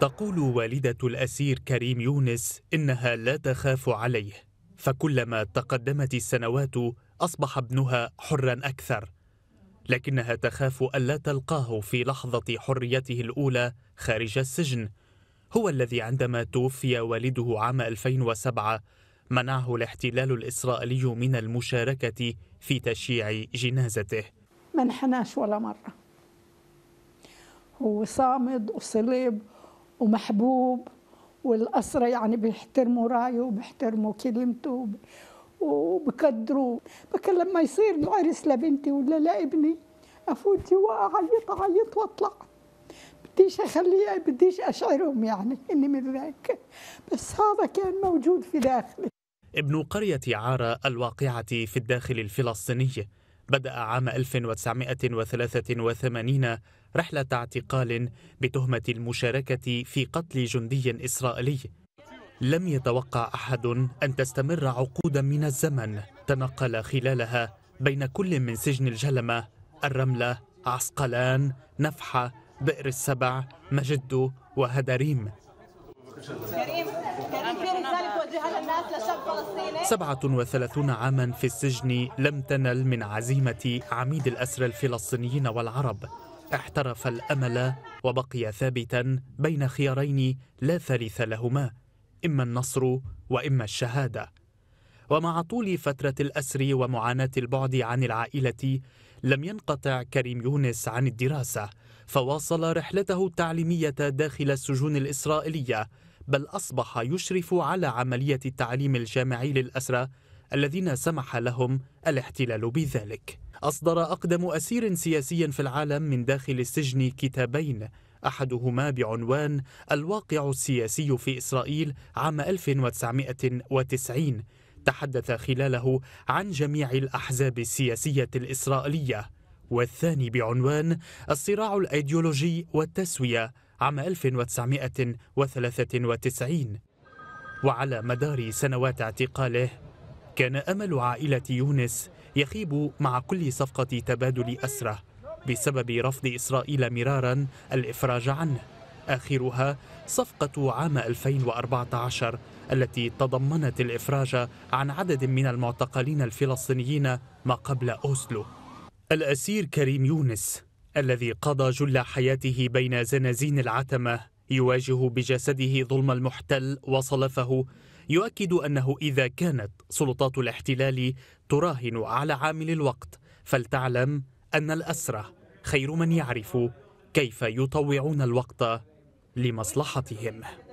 تقول والدة الأسير كريم يونس إنها لا تخاف عليه فكلما تقدمت السنوات أصبح ابنها حرا أكثر لكنها تخاف ألا تلقاه في لحظة حريته الأولى خارج السجن هو الذي عندما توفي والده عام 2007 منعه الاحتلال الإسرائيلي من المشاركة في تشييع جنازته ما ولا مرة هو صامد وصليب ومحبوب والأسرى يعني بيحترموا رأيه وبيحترموا كلمته وبقدروا لكن لما يصير العرس لبنتي ولا لابني أفوتي وأعيط أعيط وأطلع بديش أخليه بديش أشعرهم يعني إني من ذاك بس هذا كان موجود في داخلي ابن قرية عارة الواقعة في الداخل الفلسطيني بدأ عام 1983 رحلة اعتقال بتهمة المشاركة في قتل جندي إسرائيلي لم يتوقع أحد أن تستمر عقودا من الزمن تنقل خلالها بين كل من سجن الجلمة الرملة عسقلان نفحة بئر السبع مجدو وهدريم سبعة وثلاثون 37 عاما في السجن لم تنل من عزيمة عميد الأسر الفلسطينيين والعرب احترف الأمل وبقي ثابتا بين خيارين لا ثالث لهما إما النصر وإما الشهادة ومع طول فترة الأسر ومعاناة البعد عن العائلة لم ينقطع كريم يونس عن الدراسة فواصل رحلته التعليمية داخل السجون الإسرائيلية بل أصبح يشرف على عملية التعليم الجامعي للأسرى الذين سمح لهم الاحتلال بذلك أصدر أقدم أسير سياسي في العالم من داخل السجن كتابين أحدهما بعنوان الواقع السياسي في إسرائيل عام 1990 تحدث خلاله عن جميع الأحزاب السياسية الإسرائيلية والثاني بعنوان الصراع الأيديولوجي والتسوية عام 1993 وعلى مدار سنوات اعتقاله كان أمل عائلة يونس يخيب مع كل صفقة تبادل أسرة بسبب رفض إسرائيل مرارا الإفراج عنه آخرها صفقة عام 2014 التي تضمنت الإفراج عن عدد من المعتقلين الفلسطينيين ما قبل أوسلو الأسير كريم يونس الذي قضى جل حياته بين زنازين العتمة يواجه بجسده ظلم المحتل وصلفه يؤكد أنه إذا كانت سلطات الاحتلال تراهن على عامل الوقت فلتعلم أن الأسرة خير من يعرف كيف يطوعون الوقت لمصلحتهم